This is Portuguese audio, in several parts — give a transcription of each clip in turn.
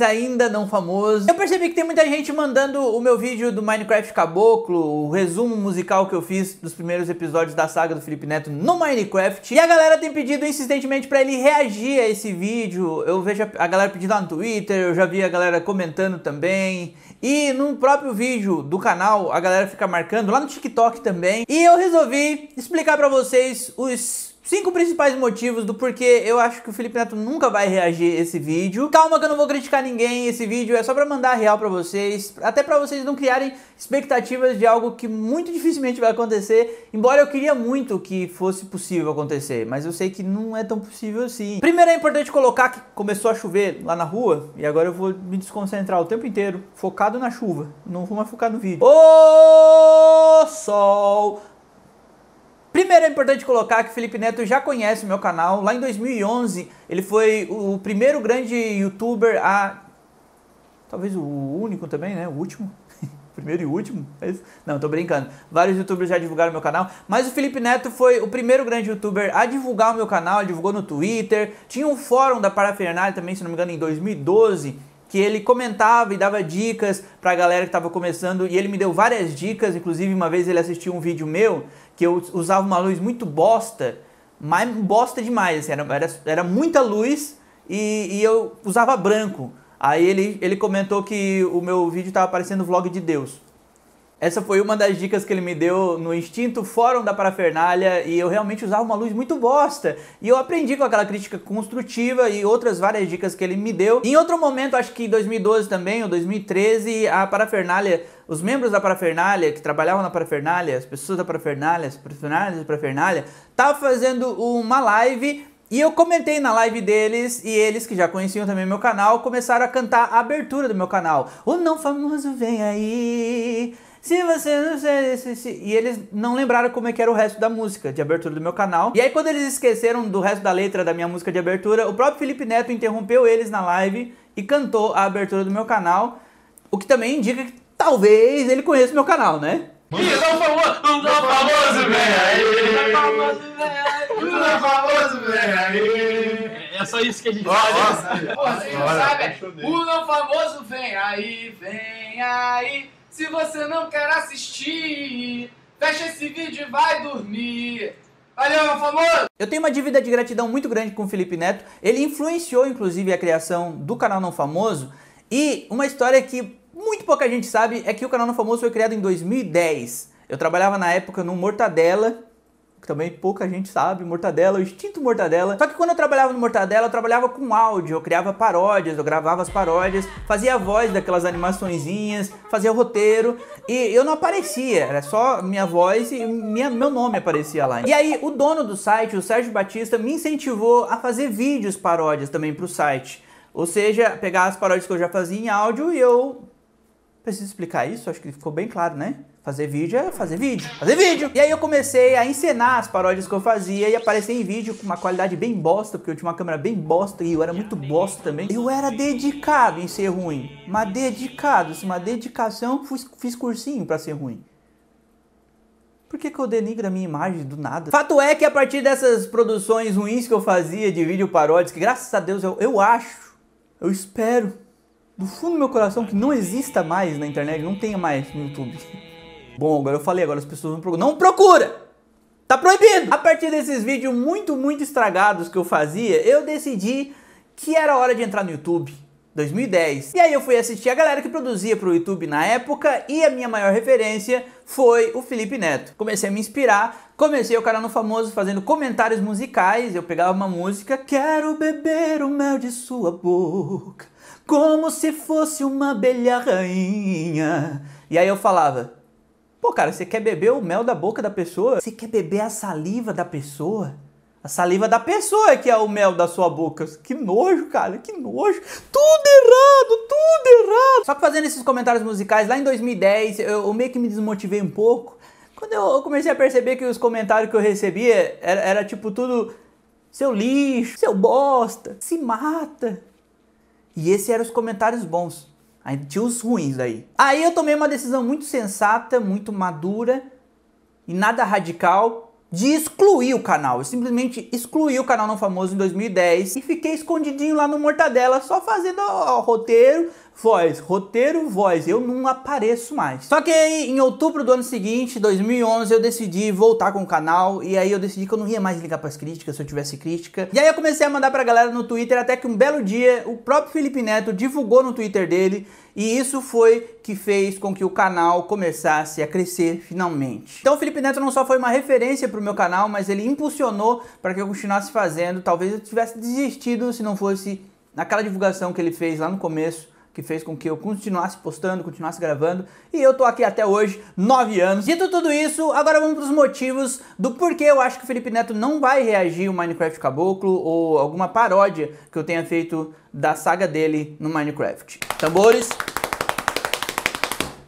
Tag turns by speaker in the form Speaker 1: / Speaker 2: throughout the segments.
Speaker 1: ainda não famoso. Eu percebi que tem muita gente mandando o meu vídeo do Minecraft Caboclo, o resumo musical que eu fiz dos primeiros episódios da saga do Felipe Neto no Minecraft. E a galera tem pedido insistentemente para ele reagir a esse vídeo. Eu vejo a galera pedindo lá no Twitter, eu já vi a galera comentando também. E no próprio vídeo do canal, a galera fica marcando lá no TikTok também. E eu resolvi explicar para vocês os Cinco principais motivos do porquê eu acho que o Felipe Neto nunca vai reagir esse vídeo. Calma que eu não vou criticar ninguém, esse vídeo é só pra mandar real pra vocês, até pra vocês não criarem expectativas de algo que muito dificilmente vai acontecer, embora eu queria muito que fosse possível acontecer, mas eu sei que não é tão possível assim. Primeiro é importante colocar que começou a chover lá na rua, e agora eu vou me desconcentrar o tempo inteiro, focado na chuva, não vou mais focar no vídeo. Ô sol Primeiro é importante colocar que o Felipe Neto já conhece o meu canal. Lá em 2011, ele foi o primeiro grande youtuber a. Talvez o único também, né? O último. primeiro e último? É não, tô brincando. Vários youtubers já divulgaram meu canal, mas o Felipe Neto foi o primeiro grande youtuber a divulgar o meu canal, divulgou no Twitter. Tinha um fórum da Parafernália também, se não me engano, em 2012, que ele comentava e dava dicas pra galera que tava começando, e ele me deu várias dicas, inclusive uma vez ele assistiu um vídeo meu que eu usava uma luz muito bosta, mas bosta demais, assim, era, era, era muita luz e, e, eu usava branco. Aí ele, ele comentou que o meu vídeo estava parecendo vlog de Deus. Essa foi uma das dicas que ele me deu no Instinto Fórum da Parafernália e eu realmente usava uma luz muito bosta. E eu aprendi com aquela crítica construtiva e outras várias dicas que ele me deu. em outro momento, acho que em 2012 também, ou 2013, a Parafernália os membros da parafernália, que trabalhavam na parafernália, as pessoas da parafernália, as profissionais da parafernália, estavam tá fazendo uma live e eu comentei na live deles e eles que já conheciam também meu canal começaram a cantar a abertura do meu canal. O não famoso vem aí. Se você não sei, se, E eles não lembraram como é que era o resto da música de abertura do meu canal. E aí, quando eles esqueceram do resto da letra da minha música de abertura, o próprio Felipe Neto interrompeu eles na live e cantou a abertura do meu canal. O que também indica que talvez ele conheça o meu canal, né? Não é famoso, não Não é famoso, velho! Não é famoso, velho! É só isso que a gente Nossa. faz. Né? Porra, não sabe O não famoso vem aí, vem aí. Se você não quer assistir, fecha esse vídeo e vai dormir. Valeu, meu famoso! Eu tenho uma dívida de gratidão muito grande com o Felipe Neto. Ele influenciou, inclusive, a criação do canal Não Famoso. E uma história que muito pouca gente sabe é que o canal Não Famoso foi criado em 2010. Eu trabalhava na época no Mortadela que também pouca gente sabe, Mortadela, o Instinto Mortadela. Só que quando eu trabalhava no Mortadela, eu trabalhava com áudio, eu criava paródias, eu gravava as paródias, fazia a voz daquelas animaçõezinhas, fazia o roteiro, e eu não aparecia, era só minha voz e minha, meu nome aparecia lá. E aí o dono do site, o Sérgio Batista, me incentivou a fazer vídeos paródias também para o site. Ou seja, pegar as paródias que eu já fazia em áudio e eu Preciso explicar isso? Acho que ficou bem claro, né? Fazer vídeo é fazer vídeo, fazer vídeo! E aí eu comecei a encenar as paródias que eu fazia e aparecer em vídeo com uma qualidade bem bosta, porque eu tinha uma câmera bem bosta e eu era muito bosta também. Eu era dedicado em ser ruim, mas dedicado, assim, uma dedicação, fiz, fiz cursinho pra ser ruim. Por que, que eu denigro a minha imagem do nada? Fato é que a partir dessas produções ruins que eu fazia de vídeo paródias, que graças a Deus eu, eu acho, eu espero do fundo do meu coração que não exista mais na internet, não tenha mais no YouTube. Bom, agora eu falei, agora as pessoas não procuram. Não procura! Tá proibido! A partir desses vídeos muito, muito estragados que eu fazia, eu decidi que era hora de entrar no YouTube. 2010. E aí eu fui assistir a galera que produzia para o YouTube na época e a minha maior referência foi o Felipe Neto. Comecei a me inspirar, comecei o canal no famoso fazendo comentários musicais, eu pegava uma música, quero beber o mel de sua boca como se fosse uma abelha rainha. E aí eu falava, pô, cara, você quer beber o mel da boca da pessoa? Você quer beber a saliva da pessoa? A saliva da pessoa é que é o mel da sua boca. Que nojo, cara, que nojo. Tudo errado, tudo errado. Só que fazendo esses comentários musicais, lá em 2010, eu, eu meio que me desmotivei um pouco. Quando eu comecei a perceber que os comentários que eu recebia era, era tipo tudo seu lixo, seu bosta, se mata, e esses eram os comentários bons. Aí tinha os ruins daí. Aí eu tomei uma decisão muito sensata, muito madura e nada radical de excluir o canal. Eu simplesmente excluí o canal Não Famoso em 2010 e fiquei escondidinho lá no Mortadela, só fazendo o roteiro, voz, roteiro, voz, eu não apareço mais. Só que aí, em outubro do ano seguinte, 2011, eu decidi voltar com o canal e aí eu decidi que eu não ia mais ligar pras críticas se eu tivesse crítica. E aí eu comecei a mandar pra galera no Twitter até que um belo dia o próprio Felipe Neto divulgou no Twitter dele e isso foi que fez com que o canal começasse a crescer finalmente. Então o Felipe Neto não só foi uma referência para o meu canal, mas ele impulsionou para que eu continuasse fazendo. Talvez eu tivesse desistido se não fosse naquela divulgação que ele fez lá no começo que fez com que eu continuasse postando, continuasse gravando. E eu tô aqui até hoje, nove anos. Dito tudo isso, agora vamos pros motivos do porquê eu acho que o Felipe Neto não vai reagir o Minecraft Caboclo ou alguma paródia que eu tenha feito da saga dele no Minecraft. Tambores!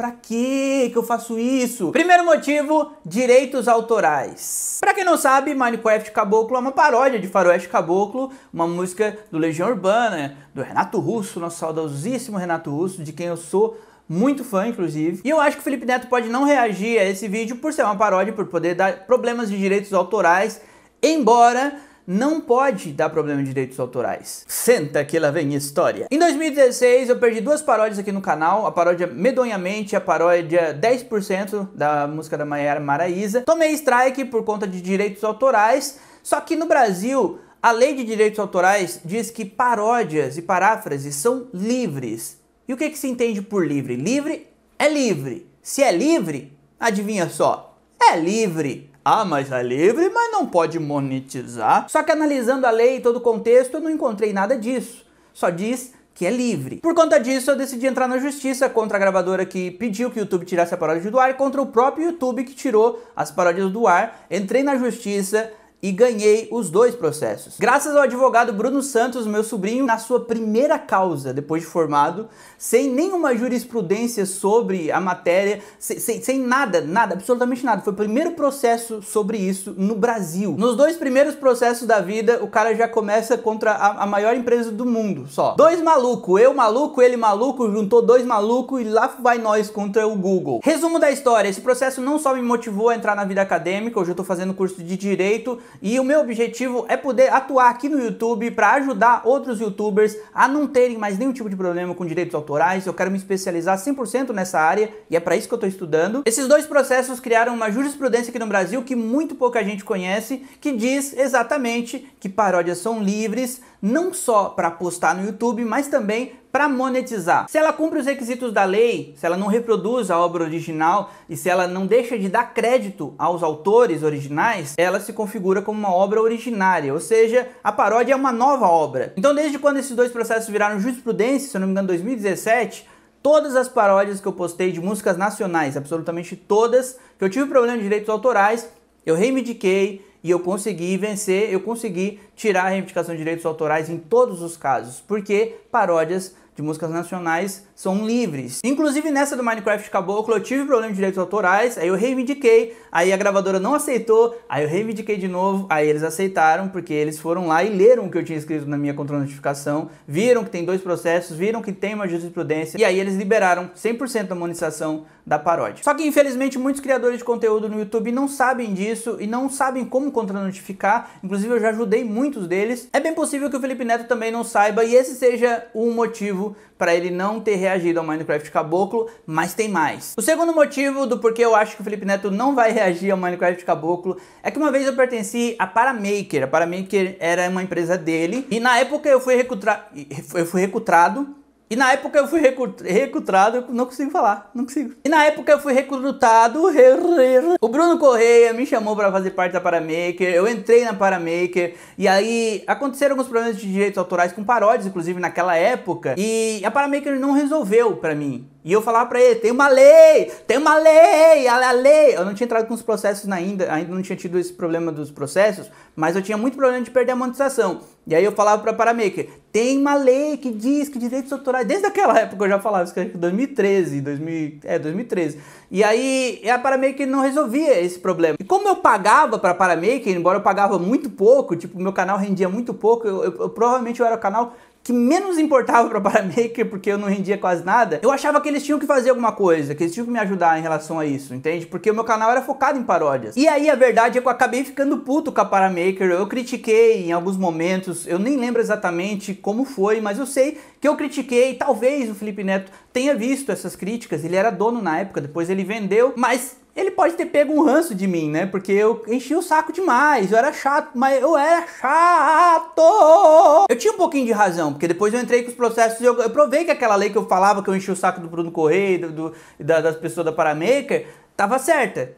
Speaker 1: Pra que que eu faço isso? Primeiro motivo, direitos autorais. Pra quem não sabe, Minecraft Caboclo é uma paródia de Faroeste Caboclo, uma música do Legião Urbana, do Renato Russo, nosso saudosíssimo Renato Russo, de quem eu sou muito fã, inclusive. E eu acho que o Felipe Neto pode não reagir a esse vídeo por ser uma paródia, por poder dar problemas de direitos autorais, embora não pode dar problema de direitos autorais. Senta que lá vem história. Em 2016 eu perdi duas paródias aqui no canal, a paródia Medonhamente e a paródia 10% da música da Maiara Maraíza. Tomei strike por conta de direitos autorais, só que no Brasil a lei de direitos autorais diz que paródias e paráfrases são livres. E o que, que se entende por livre? Livre é livre. Se é livre, adivinha só, é livre. Ah, mas é livre, mas não pode monetizar. Só que analisando a lei e todo o contexto, eu não encontrei nada disso. Só diz que é livre. Por conta disso, eu decidi entrar na justiça contra a gravadora que pediu que o YouTube tirasse a paródia do ar contra o próprio YouTube que tirou as paródias do ar. Entrei na justiça e ganhei os dois processos. Graças ao advogado Bruno Santos, meu sobrinho, na sua primeira causa depois de formado, sem nenhuma jurisprudência sobre a matéria, sem, sem, sem, nada, nada, absolutamente nada. Foi o primeiro processo sobre isso no Brasil. Nos dois primeiros processos da vida, o cara já começa contra a, a maior empresa do mundo, só. Dois maluco, eu maluco, ele maluco, juntou dois maluco e lá vai nós contra o Google. Resumo da história, esse processo não só me motivou a entrar na vida acadêmica, hoje eu tô fazendo curso de direito, e o meu objetivo é poder atuar aqui no YouTube para ajudar outros youtubers a não terem mais nenhum tipo de problema com direitos autorais. Eu quero me especializar 100% nessa área e é para isso que eu estou estudando. Esses dois processos criaram uma jurisprudência aqui no Brasil que muito pouca gente conhece, que diz exatamente que paródias são livres não só para postar no YouTube, mas também para monetizar. Se ela cumpre os requisitos da lei, se ela não reproduz a obra original e se ela não deixa de dar crédito aos autores originais, ela se configura como uma obra originária, ou seja, a paródia é uma nova obra. Então, desde quando esses dois processos viraram jurisprudência, se eu não me engano, 2017, todas as paródias que eu postei de músicas nacionais, absolutamente todas, que eu tive problema de direitos autorais, eu reivindiquei, e eu consegui vencer, eu consegui tirar a reivindicação de direitos autorais em todos os casos, porque paródias de músicas nacionais são livres. Inclusive nessa do Minecraft Caboclo eu tive problema de direitos autorais, aí eu reivindiquei, aí a gravadora não aceitou, aí eu reivindiquei de novo, aí eles aceitaram porque eles foram lá e leram o que eu tinha escrito na minha contra-notificação, viram que tem dois processos, viram que tem uma jurisprudência e aí eles liberaram 100% da monetização da paródia. Só que infelizmente muitos criadores de conteúdo no YouTube não sabem disso e não sabem como contra-notificar, inclusive eu já ajudei muitos deles. É bem possível que o Felipe Neto também não saiba e esse seja o motivo para ele não ter reagido ao Minecraft Caboclo, mas tem mais. O segundo motivo do porquê eu acho que o Felipe Neto não vai reagir ao Minecraft Caboclo é que uma vez eu pertenci à Paramaker. A Paramaker era uma empresa dele e na época eu fui, recrutra... eu fui recrutado e na época eu fui recrutado, eu não consigo falar, não consigo. E na época eu fui recrutado, o Bruno Correia me chamou para fazer parte da Paramaker, eu entrei na Paramaker, e aí aconteceram alguns problemas de direitos autorais com paródias, inclusive naquela época, e a Paramaker não resolveu para mim. E eu falava para ele, tem uma lei, tem uma lei, a lei. Eu não tinha entrado com os processos ainda, ainda não tinha tido esse problema dos processos, mas eu tinha muito problema de perder a monetização. E aí eu falava para Paramaker, tem uma lei que diz que direitos autorais, desde aquela época eu já falava, isso que 2013, 2000, é 2013. E aí a Paramaker não resolvia esse problema. E como eu pagava para Paramaker, embora eu pagava muito pouco, tipo, meu canal rendia muito pouco, eu, eu, eu provavelmente eu era o canal que menos importava para Paramaker, porque eu não rendia quase nada, eu achava que eles tinham que fazer alguma coisa, que eles tinham que me ajudar em relação a isso, entende? Porque o meu canal era focado em paródias. E aí a verdade é que eu acabei ficando puto com a Paramaker, eu critiquei em alguns momentos, eu nem lembro exatamente como foi, mas eu sei que eu critiquei, talvez o Felipe Neto tenha visto essas críticas, ele era dono na época, depois ele vendeu, mas ele pode ter pego um ranço de mim, né? Porque eu enchi o saco demais, eu era chato, mas eu era chato! Eu tinha um pouquinho de razão, porque depois eu entrei com os processos e eu, eu provei que aquela lei que eu falava que eu enchi o saco do Bruno Correia, do, do da, das pessoas da Paramaker, tava certa.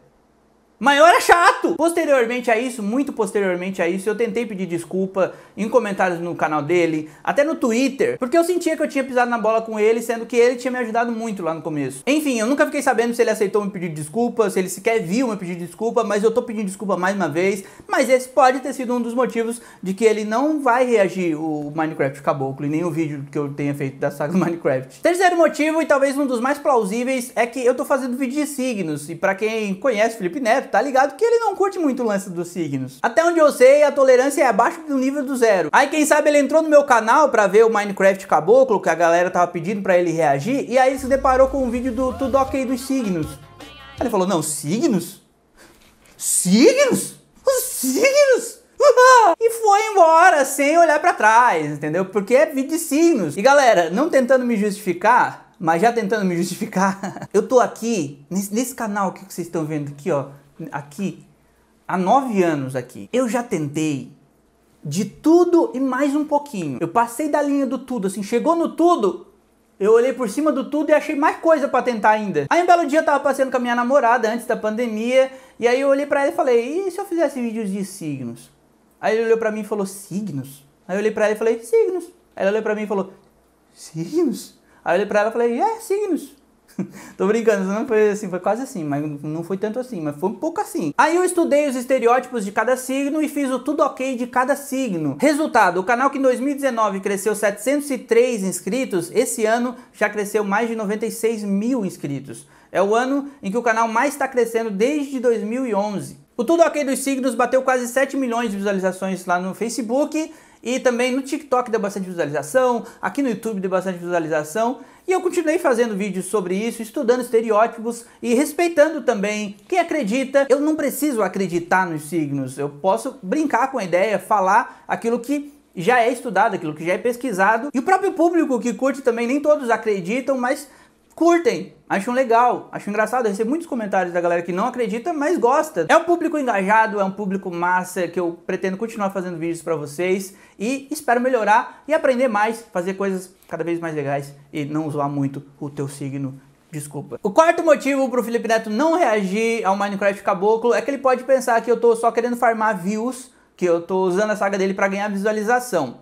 Speaker 1: Maior é chato! Posteriormente a isso, muito posteriormente a isso, eu tentei pedir desculpa em comentários no canal dele, até no Twitter, porque eu sentia que eu tinha pisado na bola com ele, sendo que ele tinha me ajudado muito lá no começo. Enfim, eu nunca fiquei sabendo se ele aceitou me pedir desculpa, se ele sequer viu me pedir desculpa, mas eu tô pedindo desculpa mais uma vez, mas esse pode ter sido um dos motivos de que ele não vai reagir o Minecraft Caboclo e nem o vídeo que eu tenha feito da saga do Minecraft. Terceiro motivo, e talvez um dos mais plausíveis, é que eu tô fazendo vídeo de signos, e para quem conhece Felipe Neto, tá ligado que ele não curte muito o lance dos signos. Até onde eu sei, a tolerância é abaixo do nível do zero. Aí quem sabe ele entrou no meu canal pra ver o Minecraft Caboclo, que a galera tava pedindo pra ele reagir, e aí se deparou com um vídeo do Tudo Ok dos Signos. Aí ele falou, não, signos? Signos? signos? e foi embora sem olhar para trás, entendeu? Porque é vídeo de signos. E galera, não tentando me justificar, mas já tentando me justificar, eu tô aqui nesse, nesse canal que vocês estão vendo aqui, ó aqui há nove anos aqui. Eu já tentei de tudo e mais um pouquinho. Eu passei da linha do tudo, assim, chegou no tudo, eu olhei por cima do tudo e achei mais coisa para tentar ainda. Aí um belo dia eu tava passeando com a minha namorada antes da pandemia, e aí eu olhei para ela e falei: "E se eu fizesse vídeos de signos?" Aí ele olhou para mim e falou: "Signos?" Aí eu olhei para ela e falei: "Signos." Aí ela olhou para mim e falou: "Signos?" Aí eu olhei para ela e falei: "É, signos." Tô brincando, não foi assim, foi quase assim, mas não foi tanto assim, mas foi um pouco assim. Aí eu estudei os estereótipos de cada signo e fiz o tudo ok de cada signo. Resultado, o canal que em 2019 cresceu 703 inscritos, esse ano já cresceu mais de 96 mil inscritos. É o ano em que o canal mais está crescendo desde 2011. O Tudo Ok dos Signos bateu quase 7 milhões de visualizações lá no Facebook e também no TikTok deu bastante visualização, aqui no YouTube deu bastante visualização e eu continuei fazendo vídeos sobre isso, estudando estereótipos e respeitando também quem acredita. Eu não preciso acreditar nos signos, eu posso brincar com a ideia, falar aquilo que já é estudado, aquilo que já é pesquisado. E o próprio público que curte também, nem todos acreditam, mas curtem, acham legal, acham engraçado. Eu recebo muitos comentários da galera que não acredita, mas gosta. É um público engajado, é um público massa que eu pretendo continuar fazendo vídeos para vocês e espero melhorar e aprender mais, fazer coisas cada vez mais legais e não zoar muito o teu signo Desculpa. O quarto motivo pro Felipe Neto não reagir ao Minecraft Caboclo é que ele pode pensar que eu tô só querendo farmar views, que eu tô usando a saga dele para ganhar visualização.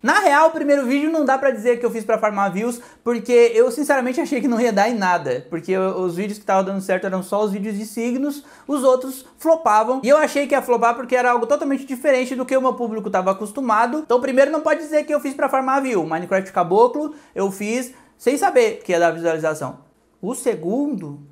Speaker 1: Na real, o primeiro vídeo não dá pra dizer que eu fiz pra farmar views, porque eu sinceramente achei que não ia dar em nada, porque os vídeos que estavam dando certo eram só os vídeos de signos, os outros flopavam, e eu achei que ia flopar porque era algo totalmente diferente do que o meu público estava acostumado. Então primeiro não pode dizer que eu fiz pra farmar view, Minecraft Caboclo eu fiz sem saber que ia dar visualização. O segundo,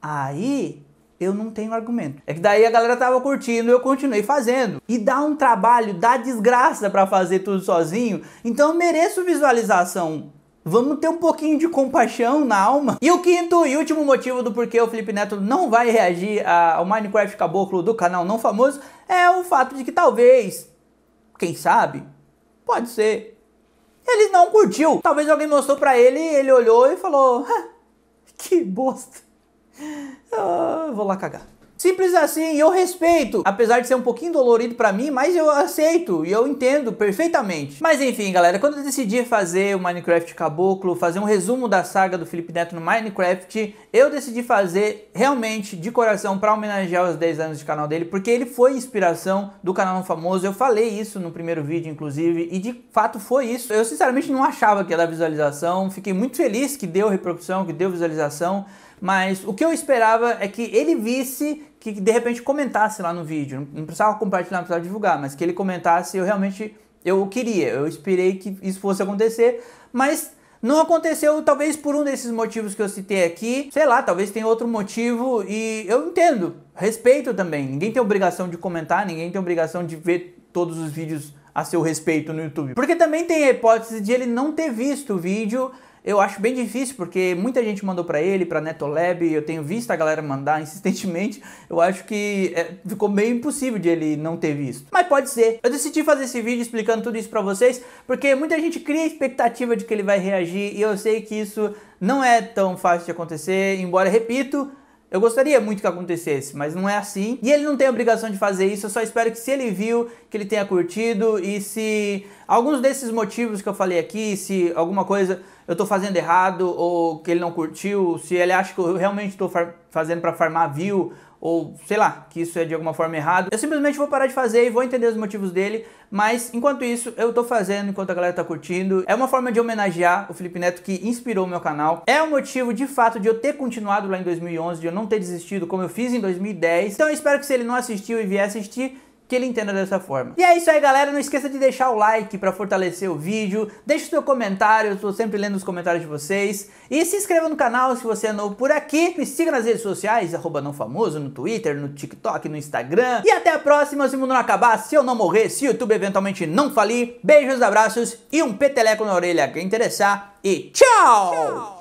Speaker 1: aí eu não tenho argumento. É que daí a galera tava curtindo, eu continuei fazendo. E dá um trabalho, dá desgraça para fazer tudo sozinho. Então eu mereço visualização. Vamos ter um pouquinho de compaixão na alma. E o quinto e último motivo do porquê o Felipe Neto não vai reagir ao Minecraft Caboclo do canal não famoso é o fato de que talvez, quem sabe, pode ser, ele não curtiu. Talvez alguém mostrou para ele, ele olhou e falou: que bosta. Ah, vou lá cagar. Simples assim, eu respeito. Apesar de ser um pouquinho dolorido para mim, mas eu aceito e eu entendo perfeitamente. Mas enfim, galera, quando eu decidi fazer o Minecraft Caboclo, fazer um resumo da saga do Felipe Neto no Minecraft, eu decidi fazer realmente de coração para homenagear os 10 anos de canal dele, porque ele foi inspiração do canal não famoso. Eu falei isso no primeiro vídeo, inclusive, e de fato foi isso. Eu sinceramente não achava que ia dar visualização, fiquei muito feliz que deu reprodução, que deu visualização. Mas o que eu esperava é que ele visse, que de repente comentasse lá no vídeo. Não precisava compartilhar, não precisava divulgar, mas que ele comentasse, eu realmente eu queria, eu esperei que isso fosse acontecer, mas não aconteceu, talvez por um desses motivos que eu citei aqui, sei lá, talvez tenha outro motivo e eu entendo, respeito também. Ninguém tem obrigação de comentar, ninguém tem obrigação de ver todos os vídeos a seu respeito no YouTube. Porque também tem a hipótese de ele não ter visto o vídeo eu acho bem difícil, porque muita gente mandou para ele, para Netolab, eu tenho visto a galera mandar insistentemente, eu acho que é, ficou meio impossível de ele não ter visto. Mas pode ser. Eu decidi fazer esse vídeo explicando tudo isso para vocês, porque muita gente cria a expectativa de que ele vai reagir, e eu sei que isso não é tão fácil de acontecer, embora, repito, eu gostaria muito que acontecesse, mas não é assim. E ele não tem obrigação de fazer isso, eu só espero que se ele viu, que ele tenha curtido e se alguns desses motivos que eu falei aqui, se alguma coisa eu tô fazendo errado ou que ele não curtiu, se ele acha que eu realmente tô fazendo para farmar view ou sei lá, que isso é de alguma forma errado. Eu simplesmente vou parar de fazer e vou entender os motivos dele, mas enquanto isso, eu tô fazendo, enquanto a galera tá curtindo. É uma forma de homenagear o Felipe Neto que inspirou o meu canal. É o um motivo de fato de eu ter continuado lá em 2011, de eu não ter desistido como eu fiz em 2010. Então eu espero que se ele não assistiu e vier assistir, que ele entenda dessa forma. E é isso aí, galera. Não esqueça de deixar o like para fortalecer o vídeo. Deixe o seu comentário, eu estou sempre lendo os comentários de vocês. E se inscreva no canal se você é novo por aqui. Me siga nas redes sociais, arroba não famoso, no Twitter, no TikTok, no Instagram. E até a próxima, se o mundo não acabar, se eu não morrer, se o YouTube eventualmente não falir. Beijos, abraços e um peteleco na orelha quem interessar. E tchau! tchau.